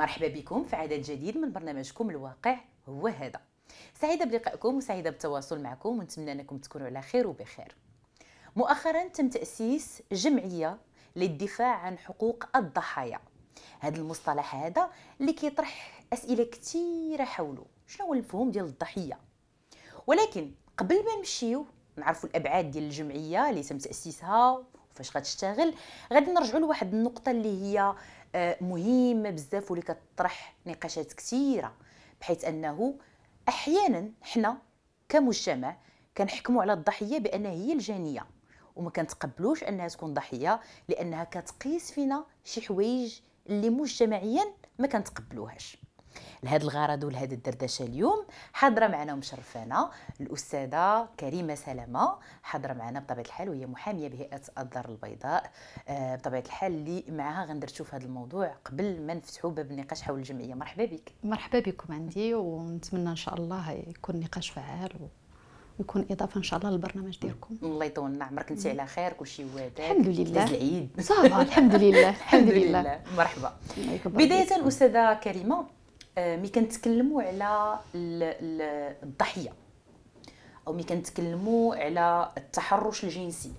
مرحبا بكم في عدد جديد من برنامجكم الواقع هو هذا سعيده بلقائكم وسعيده بالتواصل معكم ونتمنى انكم تكونوا على خير وبخير مؤخرا تم تاسيس جمعيه للدفاع عن حقوق الضحايا هذا المصطلح هذا اللي كيطرح اسئله كثيره حوله شنو هو المفهوم ديال الضحيه ولكن قبل ما نمشيو نعرفوا الابعاد ديال الجمعيه اللي تم تاسيسها وفاش غتشتغل غادي نرجعوا لواحد النقطه اللي هي آه، مهمه بزاف واللي كطرح نقاشات كثيره بحيث انه احيانا حنا كمجتمع كنحكموا على الضحيه بانها هي الجانيه وما كنتقبلوش انها تكون ضحيه لانها كتقيس فينا شي حوايج اللي مجتمعيا ما كنتقبلوهاش لهذا الغرض ولهذا الدردشه اليوم حاضره معنا ومشرفانا الاستاذه كريمه سلامه حاضره معنا بطبيعه الحال وهي محاميه بهيئه الدار البيضاء آه، بطبيعه الحال اللي معها غندير في هذا الموضوع قبل ما نفتحوا باب النقاش حول الجمعيه مرحبا بك مرحبا بكم عندي ونتمنى ان شاء الله يكون نقاش فعال و... ويكون اضافه ان شاء الله للبرنامج ديالكم الله يطول لنا عمرك انت على خير كلشي واضح الحمد لله العيد صافا الحمد لله الحمد لله مرحبا بدايه استاذه كريمه آه، مي كنتكلموا على الضحيه او مي كنتكلموا على التحرش الجنسي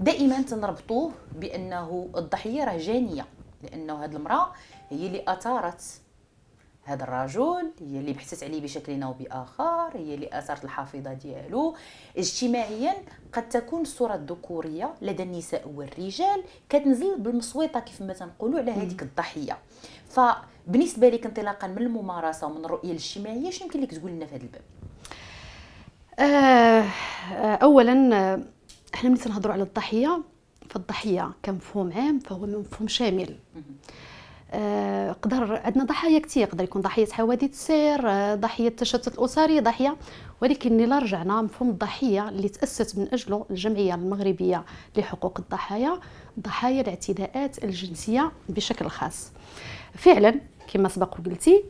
دائما تنربطوه بانه الضحيه راه جانيه لانه هاد المراه هي اللي اثارت هذا الرجل هي اللي بحثت عليه بشكل او باخر هي اللي اثرت الحافظه ديالو اجتماعيا قد تكون الصوره الذكوريه لدى النساء والرجال كتنزل بالمصويطه كيف ما تنقولوا على هذيك الضحيه فبالنسبه لك انطلاقا من الممارسه ومن الرؤيه الاجتماعيه شنو يمكن لك تقول لنا في هذا الباب آه اولا احنا ملي تنهضروا على الضحيه فالضحيه كمفهوم عام فهو مفهوم شامل آه، قدر عندنا ضحايا كثير يقدر يكون ضحيه حوادث سير آه، ضحيه التشتت الاسري ضحيه ولكن الا رجعنا مفهوم الضحيه اللي تاسست من اجله الجمعيه المغربيه لحقوق الضحايا ضحايا الاعتداءات الجنسيه بشكل خاص فعلا كما سبق وقلتي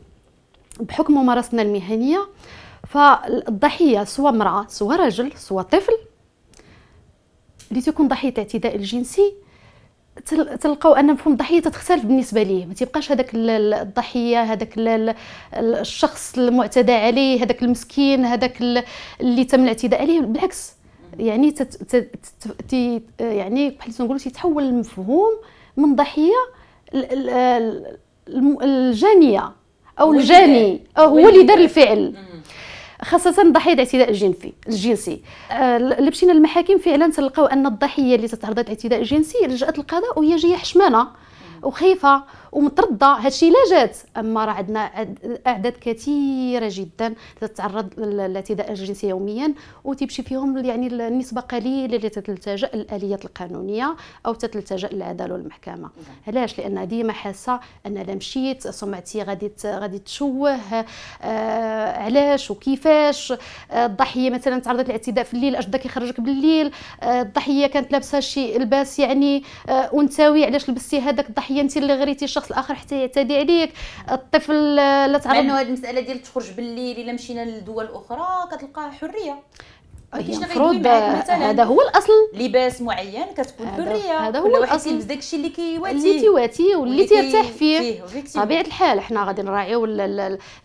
بحكم ممارستنا المهنيه فالضحيه سواء امراه سواء رجل سواء طفل اللي تكون ضحيه الاعتداء الجنسي تلقاو ان مفهوم الضحيه تختلف بالنسبه ليه ما تيبقاش هذاك الضحيه هذاك الشخص المعتدى عليه هذاك المسكين هذاك اللي تم الاعتداء عليه بالعكس يعني تت تت يعني بحال تنقولوا تيتحول المفهوم من ضحيه الجانيه او الجاني او هو اللي دار الفعل خاصه ضحيه الاعتداء الجنسي الجنسي آه، اللي مشينا للمحاكم فعلا تلقاو ان الضحيه اللي تتعرض لاعتداء جنسي لجات القضاء وهي جايه حشمانه وخايفه ومترضى هادشي لا جات اما راه عندنا اعداد كثيره جدا تتعرض للاعتداء الجنسي يوميا وتمشي فيهم يعني النسبه قليله اللي تتلتجا للاليات القانونيه او تتلتجا للعداله والمحكمه علاش لان ديما حاسه ان لا مشيت سمعتي غادي غادي تشوه آه علاش وكيفاش آه الضحيه مثلا تعرضت للاعتداء في الليل اش بدا كيخرجك بالليل آه الضحيه كانت لابسه شي لباس يعني آه انثوي علاش لبستي هذاك الضحيه انت اللي غريتي الشخص الاخر حتى يعتدي عليك الطفل آه، لا تعرف لانه هذه المساله ديال تخرج بالليل الا مشينا لدول اخرى كتلقى حريه المفروض يعني يعني هذا هو الاصل لباس معين كتكون حريه هذا هو الاصل تلبس داك الشيء اللي كيواتي اللي تيواتي واللي تيرتاح فيه طبيعه الحال حنا غادي نراعيو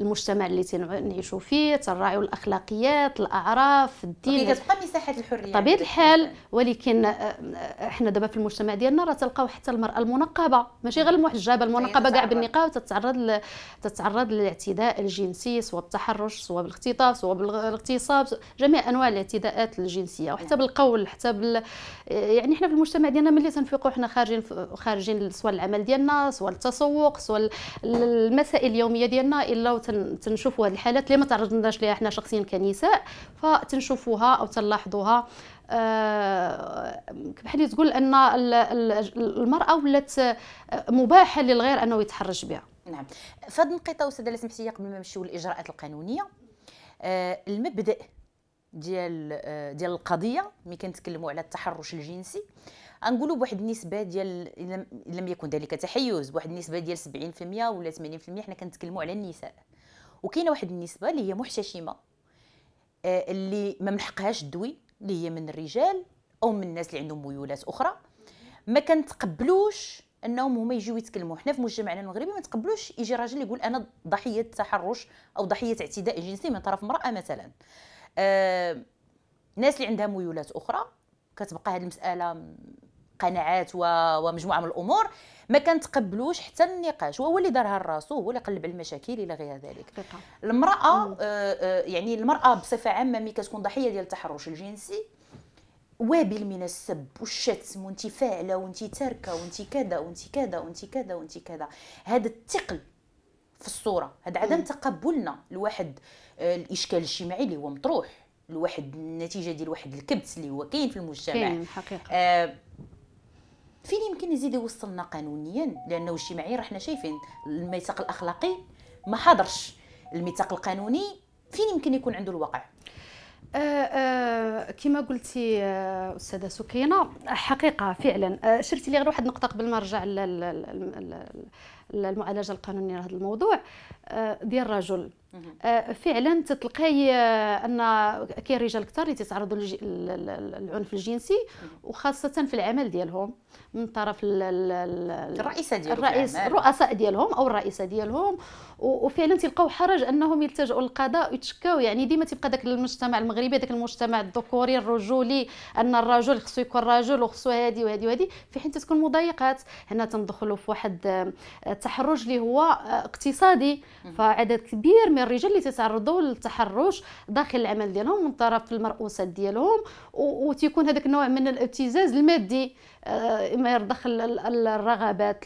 المجتمع اللي تنعيشوا فيه تنراعيو الاخلاقيات الاعراف الدين كتبقى مساحه الحريه طبيعه الحال ولكن آه، آه، حنا دابا في المجتمع ديالنا راه تلقاو حتى المراه المنقبه ماشي غير المحجبه أيوة، المنقبه كاع بالنقاب تتعرض ل... تتعرض للاعتداء الجنسي سواء بالتحرش سواء بالاختطاف سواء بالاغتصاب جميع انواع الاعتداء الاعتداءات الجنسيه وحتى بالقول حتى بال يعني احنا في المجتمع ديالنا ملي تنفيقوا احنا خارجين خارجين سواء العمل ديالنا سواء التسوق سواء المسائل اليوميه ديالنا الا تنشوفوا هذه الحالات اللي ما تعرضناش ليها احنا شخصيا كنساء فتنشوفوها او تنلاحظوها آه، بحال تقول ان المراه ولات مباحه للغير انه يتحرش بها نعم في النقطه استاذه لسمحتي قبل ما نمشيو للاجراءات القانونيه آه، المبدأ ديال آه، ديال القضيه ملي كنتكلموا على التحرش الجنسي غنقولوا بواحد النسبه ديال لم يكن ذلك تحيز بواحد النسبه ديال 70% ولا 80% حنا كنتكلموا على النساء وكاينه واحد النسبه اللي هي محتشمه آه، اللي ما من حقهاش الدوي اللي هي من الرجال او من الناس اللي عندهم ميولات اخرى ما كنتقبلوش انهم هما يجيو يتكلموا حنا في مجتمعنا المغربي ما تقبلوش يجي راجل يقول انا ضحيه تحرش او ضحيه اعتداء جنسي من طرف امراه مثلا الناس آه، اللي عندها ميولات اخرى كتبقى هذه المساله قناعات ومجموعه من الامور ما كنتقبلوش حتى النقاش وهو اللي دارها لراسو هو اللي قلب على المشاكل الى غير ذلك بقى. المراه آه، آه، يعني المراه بصفه عامه ملي كتكون ضحيه ديال التحرش الجنسي وابل من السب والشتم وانت فاعله وانت تاركه وانت كذا وانت كذا وانت كذا وانت كذا هذا الثقل في الصوره هذا عدم تقبلنا لواحد آه، الاشكال الاجتماعي اللي هو مطروح لواحد النتيجه ديال واحد الكبت اللي هو كاين في المجتمع كاين الحقيقه آه فين يمكن يزيد يوصلنا قانونيا لانه اجتماعيا راه حنا شايفين الميثاق الاخلاقي ما حضرش الميثاق القانوني فين يمكن يكون عنده الوقع آه، آه، كما قلتي آه، استاذه سكينه حقيقه فعلا شرتي لي غير واحد النقطه قبل ما نرجع للمعالجه القانونيه لهذا الموضوع ديال الرجل فعلا تتلقاي ان كاين رجال كثار اللي تيتعرضوا للعنف الجنسي وخاصه في العمل ديالهم من طرف الرئيسه ديالهم الرئيس الرؤساء ديالهم او الرئيسه ديالهم وفعلا تلقاو حرج انهم يلتجؤوا للقضاء ويتشكاو يعني ديما تبقى داك المجتمع المغربي داك المجتمع الذكوري الرجولي ان الرجل خصو يكون رجل وخصو هذه وهذه وهذه في حين تتكون مضايقات هنا تندخلوا في واحد التحرش آه، اللي هو آه، اقتصادي فعدد كبير من الرجال اللي تتعرضوا للتحرش داخل العمل ديالهم من طرف المرؤوسات ديالهم وتيكون هذاك النوع من الابتزاز المادي آه، ما يرضخ الرغبات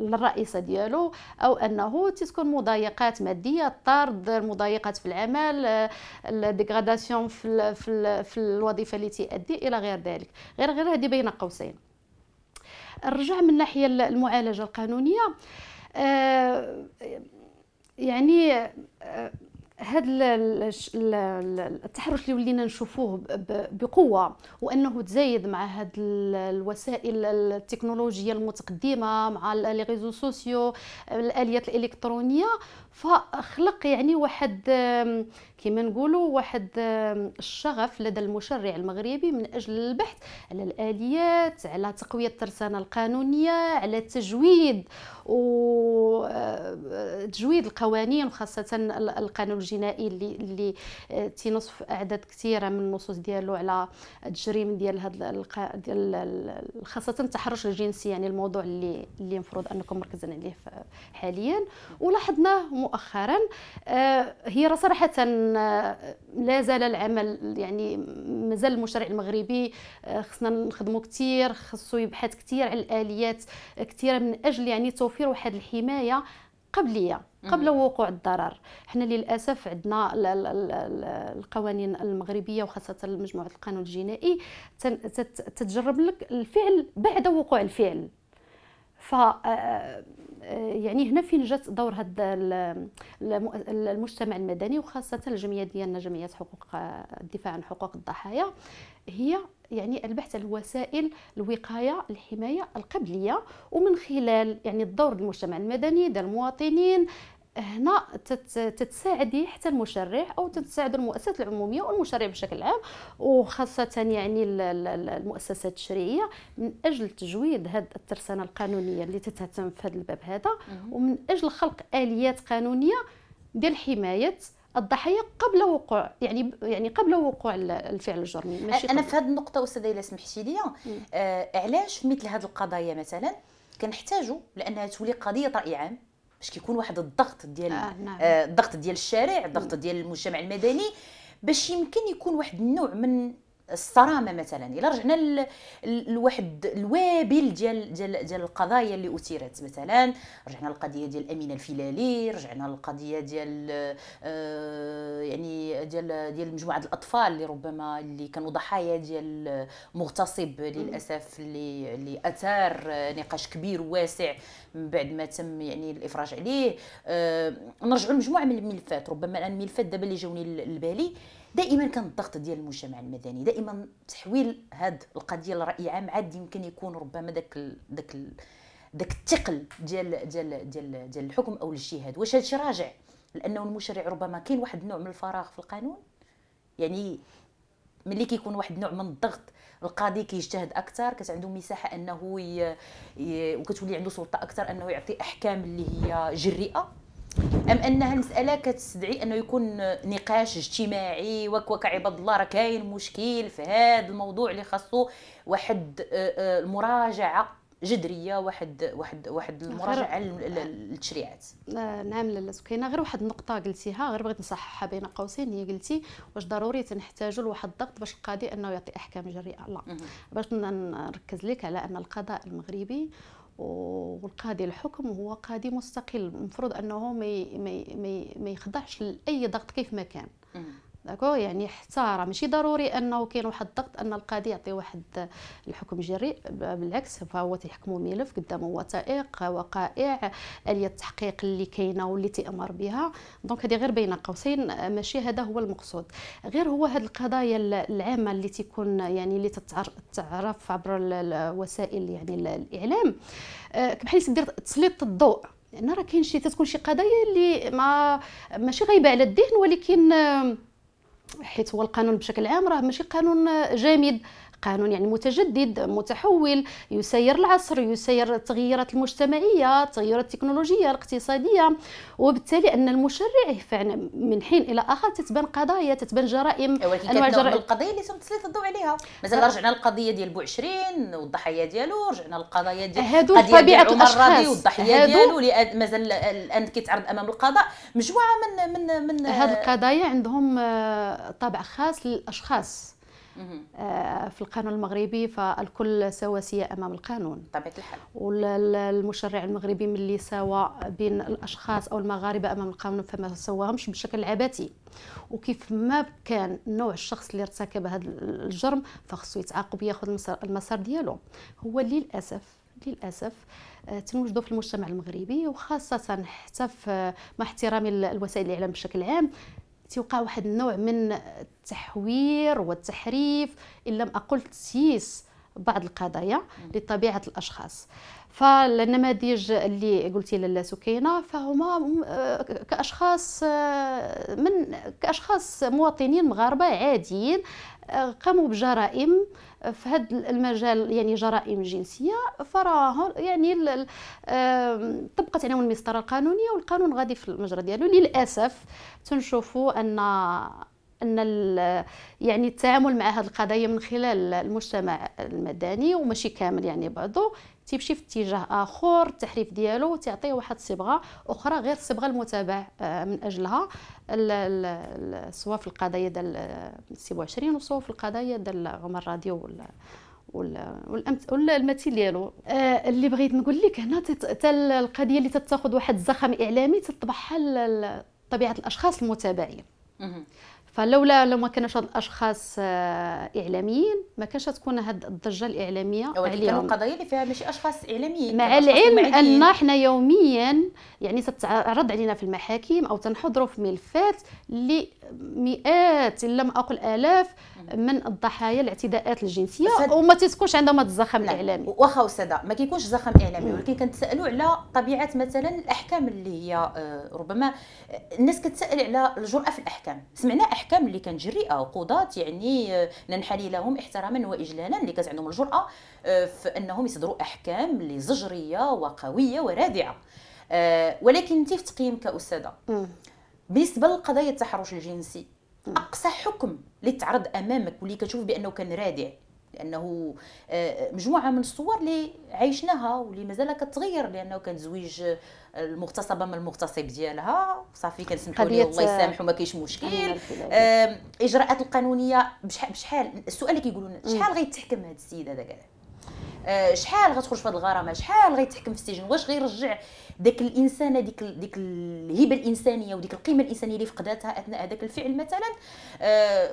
الرئيسه ديالو او انه تتكون مضايقات ماديه طرد مضايقات في العمل آه، الديغراداسيون في الـ في, الـ في الوظيفه اللي تؤدي الى غير ذلك غير غير هذه بين قوسين نرجع من ناحيه المعالجه القانونيه آه، يعني آه، هاد التحرش اللي ولينا نشوفوه بقوه وانه تزايد مع هاد الوسائل التكنولوجيه المتقدمه مع لي ريزو سوسيو الاليات الالكترونيه فخلق يعني واحد كما نقولوا واحد الشغف لدى المشرع المغربي من اجل البحث على الاليات على تقويه الترسانه القانونيه على تجويد و تجويد القوانين وخاصه القانون الجنائي اللي اللي آه، تنصف اعداد كثيره من النصوص ديالو على التجريم ديال هذا ديال خاصه التحرش الجنسي يعني الموضوع اللي اللي المفروض انكم مركزين عليه حاليا ولاحظناه مؤخرا آه، هي صراحه لا زال العمل يعني مازال المشرع المغربي آه، خصنا نخدمه كثير خصو يبحث كثير على الاليات كثيره من اجل يعني توفير واحد الحمايه قبليه قبل وقوع الضرر حنا للاسف عندنا القوانين المغربيه وخاصه مجموعه القانون الجنائي تتجرب لك الفعل بعد وقوع الفعل ف آه، آه، يعني هنا فين جات دور هذا المجتمع المدني وخاصه الجمعيه ديالنا جمعيه حقوق الدفاع عن حقوق الضحايا هي يعني البحث عن وسائل الوقايه الحمايه القبليه ومن خلال يعني الدور المجتمع المدني ديال المواطنين هنا تتساعدي حتى المشرع او تتساعد المؤسسات العموميه والمشرع بشكل عام وخاصه يعني المؤسسات التشريعيه من اجل تجويد هذه الترسانه القانونيه اللي تتهتم في هذا الباب هذا ومن اجل خلق اليات قانونيه ديال حمايه الضحيه قبل وقوع يعني يعني قبل وقوع الفعل الجرمي ماشي انا في هذه النقطه استاذه الا سمحتي لي آه، علاش مثل هذه القضايا مثلا كنحتاجوا لانها تولي قضيه راي عام باش كيكون واحد الضغط ديال آه نعم. آه الضغط ديال الشارع الضغط ديال المجتمع المدني باش يمكن يكون واحد النوع من الصرامه مثلا الا رجعنا لواحد الوابل ديال ديال ديال القضايا اللي اثيرت مثلا رجعنا للقضيه ديال امينه الفلالي رجعنا للقضيه ديال آه، يعني ديال ديال مجموعه الاطفال اللي ربما اللي كانوا ضحايا ديال مغتصب للاسف اللي اللي اثار نقاش كبير وواسع من بعد ما تم يعني الافراج عليه آه، نرجعوا لمجموعه من الملفات ربما الان الملفات دابا اللي جاوني لبالي دائما كان الضغط ديال المجتمع المدني دائما تحويل هاد القضيه لراي عام عاد يمكن يكون ربما داك ال داك ال داك الثقل ديال ديال ديال ديال الحكم او الاجتهاد واش هادشي راجع لانه المشرع ربما كاين واحد النوع من الفراغ في القانون يعني ملي كيكون واحد النوع من الضغط القاضي كيجتهد اكثر كتعندو عنده مساحه انه ي... ي... وكتولي عنده سلطه اكثر انه يعطي احكام اللي هي جريئه ام انها المساله كتستدعي انه يكون نقاش اجتماعي وكوك عباد الله راه كاين مشكل في هذا الموضوع اللي خاصو واحد آه، آه، المراجعه جذريه واحد واحد واحد المراجعه للتشريعات نعم لاله سكينه غير واحد النقطه قلتيها غير بغيت نصححها بين قوسين هي قلتي واش ضروري تنحتاجوا لواحد الضغط باش القاضي انه يعطي احكام جريئه لا باش نركز لك على ان القضاء المغربي والقاضي الحكم هو قاضي مستقل المفروض انه ما ما يخضعش لاي ضغط كيف ما كان داكوغ يعني حتى راه ماشي ضروري انه كاين واحد الضغط ان القاضي يعطي واحد الحكم جريء بالعكس فهو تيحكموا ملف قدامه وثائق وقائع اليه التحقيق اللي كاينه واللي تامر بها دونك هذه غير بين قوسين ماشي هذا هو المقصود غير هو هذه القضايا العامه اللي تكون يعني اللي تتعرف عبر الوسائل يعني الاعلام آه، بحال تدير تسليط الضوء لان يعني راه كاين شي تتكون شي قضايا اللي ما ماشي غايبه على الذهن ولكن حيث هو القانون بشكل عام راه ماشي قانون جامد قانون يعني متجدد متحول يسير العصر يسير التغيرات المجتمعيه التغيرات التكنولوجيه الاقتصاديه وبالتالي ان المشرع فعلا من حين الى اخر تتبان قضايا تتبان جرائم انواع جرائم القضيه اللي تم تسليط الضوء عليها مازال رجعنا للقضيه ديال بو 20 والضحايا ديالو رجعنا للقضايا ديال هادو طبيعه الاشخاص والضحايا ديالو اللي مازال الان كيتعرض امام القضاء مجموعه من من من هاد القضايا عندهم آه، طابع خاص للاشخاص آه، في القانون المغربي فالكل سواسية أمام القانون طبيعة الحال والمشرع المغربي من اللي ساوى بين الأشخاص أو المغاربة أمام القانون فما سواهمش بشكل عبثي وكيف ما كان نوع الشخص اللي ارتكب هذا الجرم فخصو يتعاقب ياخذ المسار ديالو هو للأسف للاسف آه، تنوجدوا في المجتمع المغربي وخاصه حتى في مع احترامي لوسائل الاعلام بشكل عام تيوقع واحد النوع من التحوير والتحريف ان لم اقل تسييس بعض القضايا لطبيعه الاشخاص فالنماذج اللي قلتي لاله سكينه فهما آه، كاشخاص آه، من كاشخاص مواطنين مغاربه عاديين قاموا بجرائم في هذا المجال يعني جرائم جنسيه فراه يعني طبقت عليهم المسطره القانونيه والقانون غادي في المجرى ديالو للاسف تنشوفوا ان ان يعني التعامل مع هذه القضايا من خلال المجتمع المدني وماشي كامل يعني بعضه تيمشي في اتجاه اخر التحريف ديالو وتعطيه واحد الصبغه اخرى غير الصبغه المتابع آه، من اجلها سواء في القضايا ديال 20 وسواء في القضايا ديال غمر الراديو المثيل ديالو آه اللي بغيت نقول لك هنا حتى القضيه اللي تتاخذ واحد الزخم اعلامي تطبعها طبيعه الاشخاص المتابعين فلولا لو ما كانوش هاد الاشخاص آه، اعلاميين ما كانش تكون هاد الضجه الاعلاميه ولكن كانوا القضايا اللي فيها ماشي اشخاص اعلاميين مع العلم ان حنا يوميا يعني تتعرض علينا في المحاكم او تنحضروا في ملفات لمئات ان لم اقل الاف من الضحايا الاعتداءات الجنسيه فد... وما تتكونش عندهم هذا الزخم الاعلامي واخا استاذه ما كيكونش زخم اعلامي ولكن كنتسالوا على طبيعه مثلا الاحكام اللي هي آه، ربما الناس كتسال على الجرأه في الاحكام سمعنا أحكام الاحكام اللي كنجريها آه، وقضاة يعني آه، ننحني لهم احتراما واجلالا اللي كانت عندهم الجراه آه، في انهم يصدروا احكام اللي زجريه وقويه ورادعه ولكن انت في تقييم كاستاذه بالنسبه للقضايا التحرش الجنسي اقصى حكم اللي تعرض امامك واللي كتشوف بانه كان رادع لانه آه، مجموعه من الصور اللي عيشناها واللي مازال كتغير لانه كان زويج آه، المغتصبه من المغتصب ديالها صافي كنسمحوا لي الله يسامح وما آه، كاينش مشكل الاجراءات القانونيه بشحال بشحال السؤال اللي كيقولوا لنا شحال غيتحكم هذا السيد هذا كذا شحال غتخرج في هذه الغرامه شحال غيتحكم في السجن واش غيرجع داك الانسان ديك ديك الهبه الانسانيه وديك القيمه الانسانيه اللي فقداتها اثناء هذاك الفعل مثلا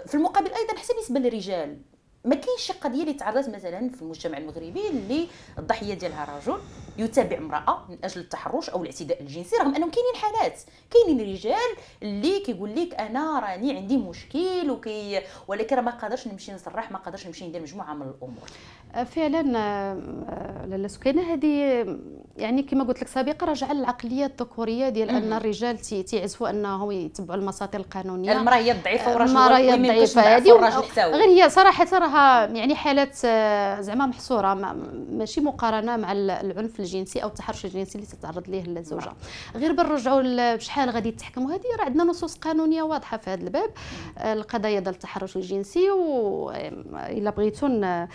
في المقابل ايضا حتى بالنسبه للرجال ما كاينش شي قضيه اللي تعرض مثلا في المجتمع المغربي اللي الضحيه ديالها رجل يتابع امراه من اجل التحرش او الاعتداء الجنسي رغم انهم كاينين حالات كاينين رجال اللي كيقول لك انا راني عندي مشكل وكي ولكن ما قادرش نمشي نصرح ما قادرش نمشي ندير مجموعه من الامور آه، فعلا آه، آه، لاله سكينه هذه يعني كما قلت لك سابقا رجع للعقليه الذكوريه ديال ان الرجال تيعزفوا انهم يتبعوا المساطر القانونيه المراه هي الضعيفه والرجل هو هي الضعيفه هذه غير هي صراحه راها يعني حالات آه، زعما محصوره ماشي مقارنه مع العنف الجنسي او التحرش الجنسي اللي تتعرض ليه الزوجه نعم. غير بنرجعوا بشحال غادي تحكموا هذه راه عندنا نصوص قانونيه واضحه في هذا الباب نعم. آه، القضايا ديال التحرش الجنسي و آه، الا بغيتوا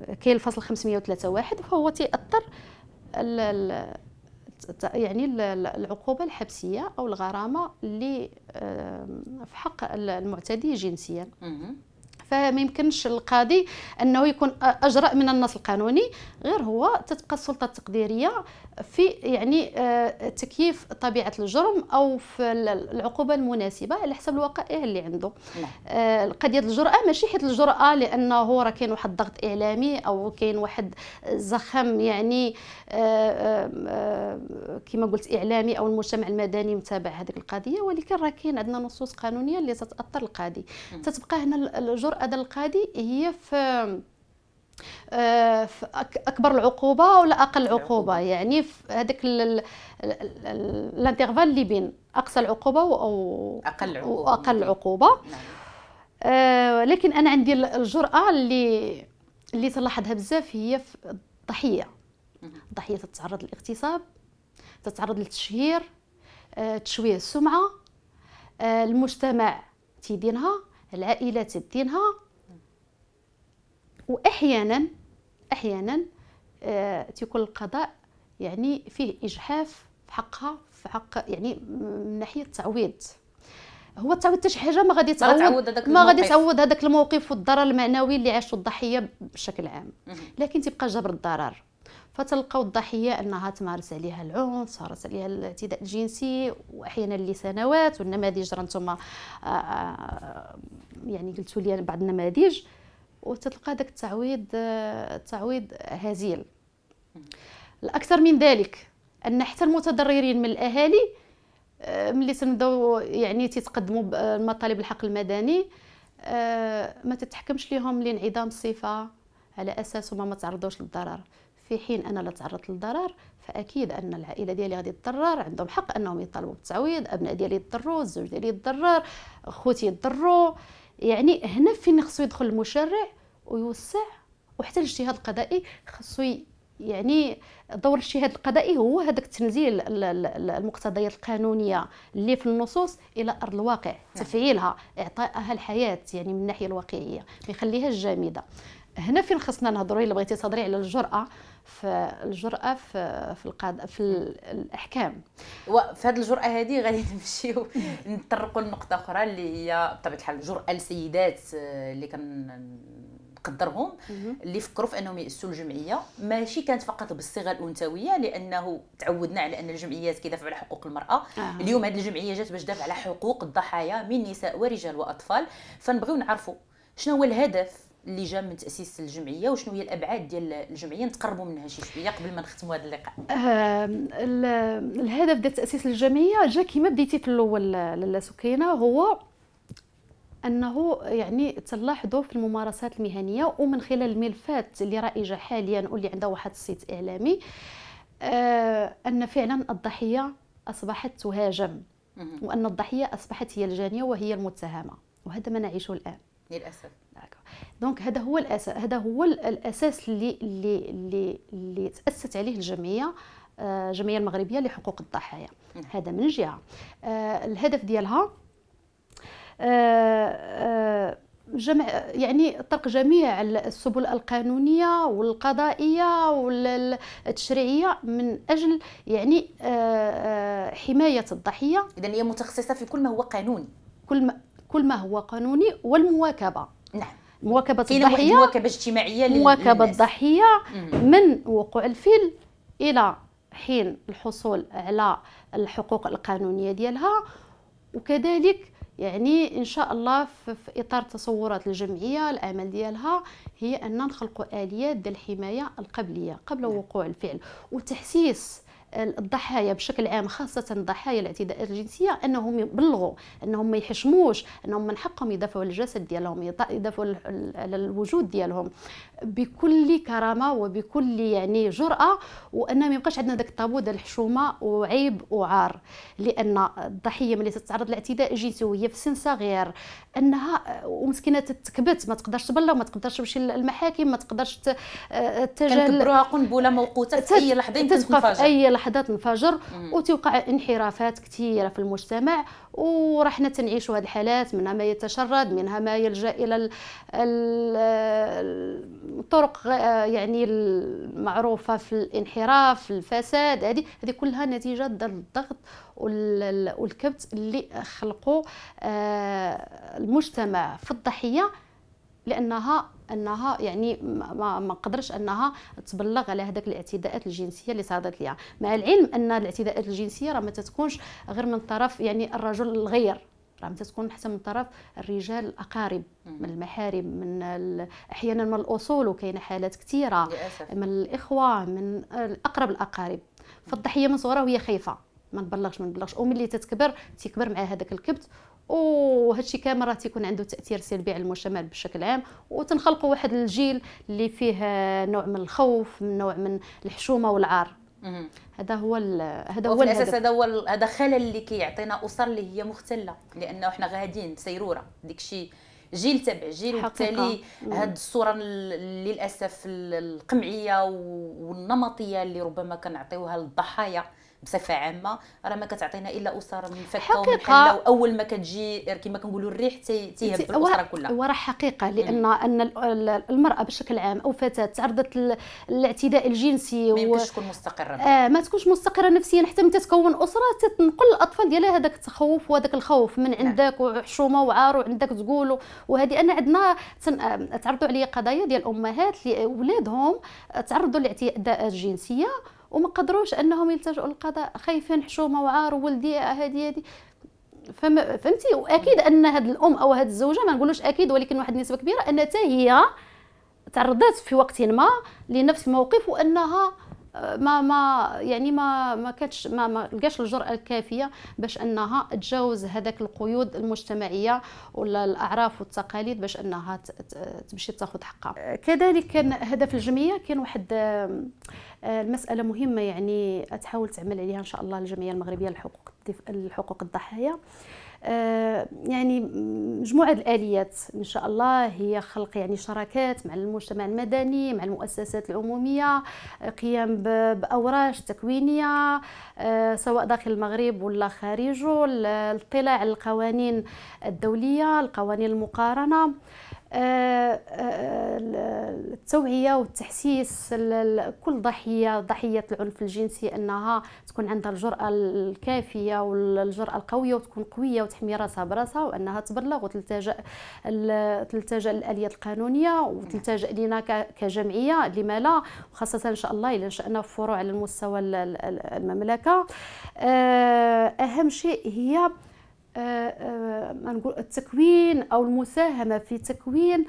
كاين الفصل 503 واحد فهو تيأثر يعني العقوبه الحبسيه او الغرامه اللي في حق المعتدي جنسيا فما يمكنش القاضي انه يكون اجرأ من النص القانوني غير هو تتبقى السلطه التقديريه في يعني آه، تكييف طبيعه الجرم او في العقوبه المناسبه على حسب الوقائع اللي عنده نعم. آه، قضيه الجراه ماشي حيت الجراه لانه راه كاين واحد الضغط اعلامي او كاين واحد زخم يعني آه، كما قلت اعلامي او المجتمع المدني متابع هذيك القضيه ولكن راه كاين عندنا نصوص قانونيه اللي تتاثر القاضي تتبقى هنا الجراه هذا القاضي هي في آه، اكبر العقوبه ولا اقل عقوبه يعني في هذاك الانترفال اللي بين اقصى العقوبه او اقل عقوبه واقل عقوبه نعم. آه، لكن انا عندي الجراه اللي اللي تلاحظها بزاف هي في الضحيه الضحيه تتعرض للاغتصاب تتعرض للتشهير آه، تشويه السمعه المجتمع تيدينها العائله تدينها واحيانا احيانا آه تيكون القضاء يعني فيه اجحاف في حقها في حق يعني من ناحيه التعويض هو التعويض حتى شي حاجه ما غادي تعوض ما غادي تعوض هذاك الموقف والضرر المعنوي اللي عاشته الضحيه بشكل عام لكن تيبقى جبر الضرر فتلقاو الضحيه انها تمارس عليها العنف تمارس عليها الاعتداء الجنسي واحيانا لسنوات والنماذج راه نتوما آه، آه، يعني قلتوا لي بعض النماذج وتتلقى داك التعويض آه، تعويض هزيل الاكثر من ذلك ان حتى المتضررين من الاهالي ملي تنبداو يعني تيتقدموا بمطالب الحق المدني ما تتحكمش ليهم لانعدام الصفه على اساس هما ما تعرضوش للضرر في حين انا لا تعرضت للضرر فاكيد ان العائله ديالي غادي تضرر عندهم حق انهم يطالبوا بالتعويض ابناء ديالي يضروا الزوج ديالي يتضرر خوتي يضروا يعني هنا فين خصو يدخل المشرع ويوسع وحتى الاجتهاد القضائي خصو يعني دور الاجتهاد القضائي هو هذاك تنزيل المقتضيات القانونيه اللي في النصوص الى ارض الواقع نعم. تفعيلها اعطائها الحياه يعني من الناحيه الواقعيه ما يخليهاش جامده هنا فين خصنا نهضروا الا بغيتي تهضري على الجراه في الجرأة في في, القضاء في الأحكام وفي هذه الجرأة هذه غادي نمشيو نطرقوا لنقطة أخرى اللي هي بطبيعة الحال الجرأة للسيدات آه، اللي كنقدرهم اللي فكروا في انهم ياسسوا الجمعيه ماشي كانت فقط بالصيغه الانثويه لانه تعودنا على ان الجمعيات كيدافعوا على حقوق المراه آه. اليوم هذه الجمعيه جات باش تدافع على حقوق الضحايا من نساء ورجال واطفال فنبغيو نعرفوا شنو هو الهدف اللي جا من تاسيس الجمعيه وشنو هي الابعاد ديال الجمعيه نتقربوا منها شي شويه قبل ما نختموا هذا اللقاء آه الهدف ديال تاسيس الجمعيه جا كما بديتي في الاول لاله سكينه هو انه يعني تلاحظوا في الممارسات المهنيه ومن خلال الملفات اللي رائجه حاليا واللي عندها واحد السيت اعلامي آه ان فعلا الضحيه اصبحت تهاجم وان الضحيه اصبحت هي الجانيه وهي المتهمه وهذا ما نعيشه الان للاسف نعم. دونك هذا هو الاساس هذا هو الاساس اللي اللي اللي, اللي تاسست عليه الجمعيه آه، الجمعيه المغربيه لحقوق الضحايا نعم. هذا من جهه آه، الهدف ديالها آه، جمع يعني طرق جميع السبل القانونيه والقضائيه والتشريعيه من اجل يعني حمايه الضحيه اذا هي متخصصه في كل ما هو قانوني كل ما كل ما هو قانوني والمواكبه نعم مواكبه الضحيه مواكبه اجتماعيه مواكبه الضحيه من وقوع الفيل الى حين الحصول على الحقوق القانونيه ديالها وكذلك يعني ان شاء الله في اطار تصورات الجمعيه الامل ديالها هي ان نخلقوا اليات ديال الحمايه القبليه قبل نعم. وقوع الفعل وتحسيس الضحايا بشكل عام خاصة ضحايا الاعتداءات الجنسية أنهم يبلغوا أنهم ما يحشموش أنهم من حقهم يدافعوا على الجسد ديالهم يدافعوا على الوجود ديالهم بكل كرامة وبكل يعني جرأة وأن ما يبقاش عندنا ذاك الطابو ديال الحشومة وعيب وعار لأن الضحية ملي تتعرض لاعتداء جنسي وهي في سن صغير أنها ومسكينة تتكبت ما تقدرش تبلغ ما تقدرش تمشي للمحاكم ما تقدرش آه، تجل كنكبروها قنبلة موقوتة في أي لحظة تتبقى في أي لحظة لحظات انفجر وتوقع انحرافات كثيره في المجتمع ورحنا تنعيش تنعيشوا هذه الحالات منها ما يتشرد منها ما يلجا الى الطرق يعني المعروفه في الانحراف الفساد هذه هذه كلها نتيجه الضغط والكبت اللي خلقوا آه، المجتمع في الضحيه لانها انها يعني ما ما قدرش انها تبلغ على هذاك الاعتداءات الجنسيه اللي صادت ليها مع العلم ان الاعتداءات الجنسيه راه ما تتكونش غير من طرف يعني الرجل الغير راه تتكون حتى من طرف الرجال الاقارب من المحارم من احيانا من الاصول وكاينه حالات كثيره من الاخوه من اقرب الاقارب فالضحيه من صغرها وهي خايفه ما نبلغش ما نبلغش وملي تتكبر تيكبر مع هذاك الكبت وهادشي كامل راه تيكون عنده تاثير سلبي على المجتمع بشكل عام وتنخلقوا واحد الجيل اللي فيه نوع من الخوف من نوع من الحشومه والعار هذا هو هذا هو الاساس هذا هو هذا خلل اللي كيعطينا اسر اللي هي مختله لانه احنا غاديين سيروره داكشي جيل تبع جيل وبالتالي هاد الصوره للاسف القمعيه والنمطيه اللي ربما كنعطيوها للضحايا بصفه عامه راه ما كتعطينا الا اسر منفكه ومحله واول ما كتجي كما كنقولوا الريح تيهب الاسره كلها وراه حقيقه لان ان المراه بشكل عام او فتاه تعرضت للاعتداء الجنسي ما يمكنش تكون مستقره آه ما تكونش مستقره نفسيا حتى من تتكون اسره تتنقل الاطفال ديالها هذاك التخوف وهذاك الخوف من نعم. عندك وحشومه وعار وعندك تقول وهذه انا عندنا آه، تعرضوا عليا قضايا ديال الامهات اللي ولادهم آه، تعرضوا للاعتداءات الجنسيه وما قدروش انهم يلتجؤوا للقضاء خايفين حشومه وعار ولدي هذه هذه فما فهمتي واكيد ان هاد الام او هاد الزوجه ما نقولوش اكيد ولكن واحد النسبه كبيره ان حتى هي تعرضت في وقت ما لنفس الموقف وانها ما ما يعني ما ما كانتش ما, ما لقاش الجرأه الكافيه باش انها تجاوز هذاك القيود المجتمعيه ولا الاعراف والتقاليد باش انها تمشي تاخذ حقها كذلك كان هدف الجمعيه كان واحد المساله آه، مهمه يعني تحاول تعمل عليها ان شاء الله الجمعيه المغربيه لحقوق الحقوق الضحايا آه، يعني مجموعه الاليات ان شاء الله هي خلق يعني شراكات مع المجتمع المدني مع المؤسسات العموميه آه، قيام باوراش تكوينيه آه، سواء داخل المغرب ولا خارجه الاطلاع على القوانين الدوليه القوانين المقارنه التوعيه والتحسيس لكل ضحيه ضحيه العنف الجنسي انها تكون عندها الجراه الكافيه والجراه القويه وتكون قويه وتحمي راسها براسها وانها تبلغ وتلتجا تلتجا للاليات القانونيه وتلتجا لنا كجمعيه لما لا وخاصه ان شاء الله الى انشانا فروع على المستوى المملكه آه، اهم شيء هي آه، آه، نقول التكوين او المساهمه في تكوين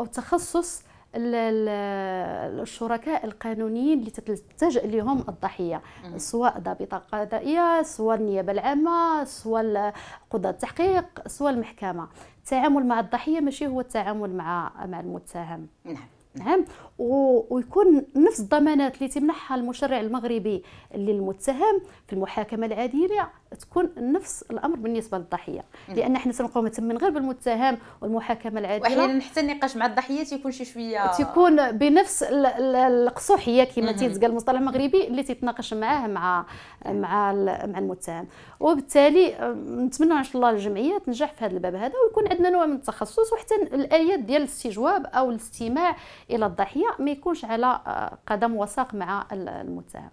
او تخصص الشركاء القانونيين اللي تلتجا لهم الضحيه سواء ضابطه قضائيه سواء النيابه العامه سواء قضاة التحقيق سواء المحكمه التعامل مع الضحيه ماشي هو التعامل مع مع المتهم نعم نعم, نعم؟ ويكون نفس الضمانات اللي تمنحها المشرع المغربي للمتهم في المحاكمه العادله تكون نفس الامر بالنسبه للضحيه لان حنا تنبقاو مثلا من غير بالمتهم والمحاكمه العادله واحيانا حتى النقاش مع الضحيه تيكون شي شويه تيكون بنفس القصوحيه كما تيتقال المصطلح المغربي اللي تيتناقش معاه مع مع مع المتهم وبالتالي آه، نتمنى ان شاء الله الجمعيه تنجح في هذا الباب هذا ويكون عندنا نوع من التخصص وحتى الايات ديال الاستجواب او الاستماع الى الضحيه القضيه ما يكونش على آه، قدم وساق مع المتهم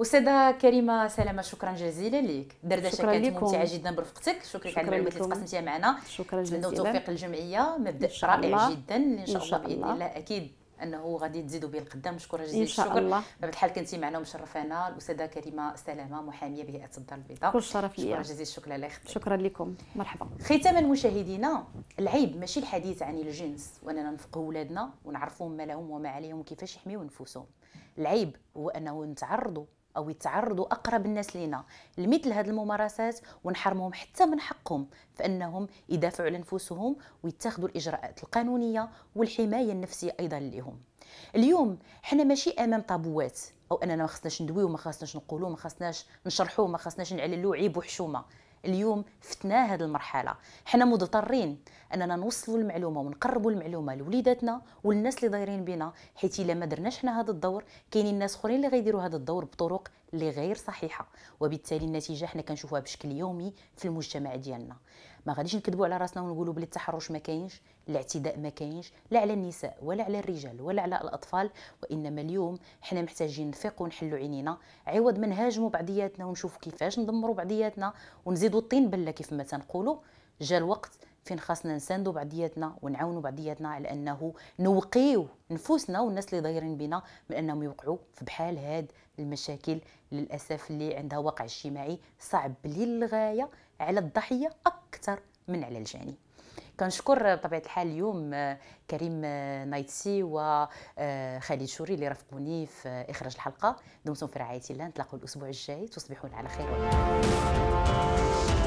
استاذه كريمه سلامه شكرا جزيلا لك دردشه كانت ممتعه جدا برفقتك شكرا, شكرا على المعلومات اللي تقاسمتيها معنا شكرا جزيلا نتمنى توفيق الجمعيه مبدا رائع جدا ان شاء الله باذن الله اكيد انه غادي تزيدوا به القدام نشكر جزيل الشكر ان شاء الشكر. الله الحال كنتي معنا ومشرفانا الاستاذه كريمه سلامه محاميه بهيئه الدار البيضاء كل شرف ليا شكرا جزيل الشكر على خدمتك شكرا لكم مرحبا ختاما مشاهدينا العيب ماشي الحديث عن الجنس واننا نفقهوا ولادنا ونعرفوهم ما لهم وما عليهم وكيفاش يحميوا نفوسهم العيب هو انه نتعرضوا او يتعرضوا اقرب الناس لينا لمثل هذه الممارسات ونحرمهم حتى من حقهم في انهم يدافعوا على نفوسهم ويتخذوا الاجراءات القانونيه والحمايه النفسيه ايضا لهم اليوم حنا ماشي امام طابوات او اننا ما خصناش ندويو ما خصناش نقولو ما خصناش نشرحو ما خصناش نعللو عيب وحشومه اليوم فتنا هذه المرحله حنا مضطرين اننا نوصلوا المعلومه ونقربوا المعلومه لوليداتنا والناس اللي دايرين بينا حيت الا ما درناش حنا هذا الدور كاينين ناس اخرين اللي غيديروا هذا الدور بطرق اللي غير صحيحه وبالتالي النتيجه حنا كنشوفوها بشكل يومي في المجتمع ديالنا ما غاديش نكذبوا على راسنا ونقولوا بلي التحرش ما كاينش الاعتداء ما كاينش لا على النساء ولا على الرجال ولا على الاطفال وانما اليوم حنا محتاجين نفيقوا ونحلوا عينينا عوض ما نهاجموا بعضياتنا ونشوفوا كيفاش ندمروا بعضياتنا ونزيدوا الطين بله كيف ما تنقولوا جا الوقت فين خاصنا نساندوا بعضياتنا ونعاونوا بعضياتنا على انه نوقيو نفوسنا والناس اللي دايرين بنا من انهم يوقعوا في بحال هاد المشاكل للاسف اللي عندها واقع اجتماعي صعب للغايه على الضحيه اكثر من على الجاني كنشكر بطبيعه الحال اليوم آه، كريم آه، نايتسي وخالد آه، شوري اللي رافقوني في اخراج الحلقه دمتم في رعايه الله نتلاقوا الاسبوع الجاي تصبحون على خير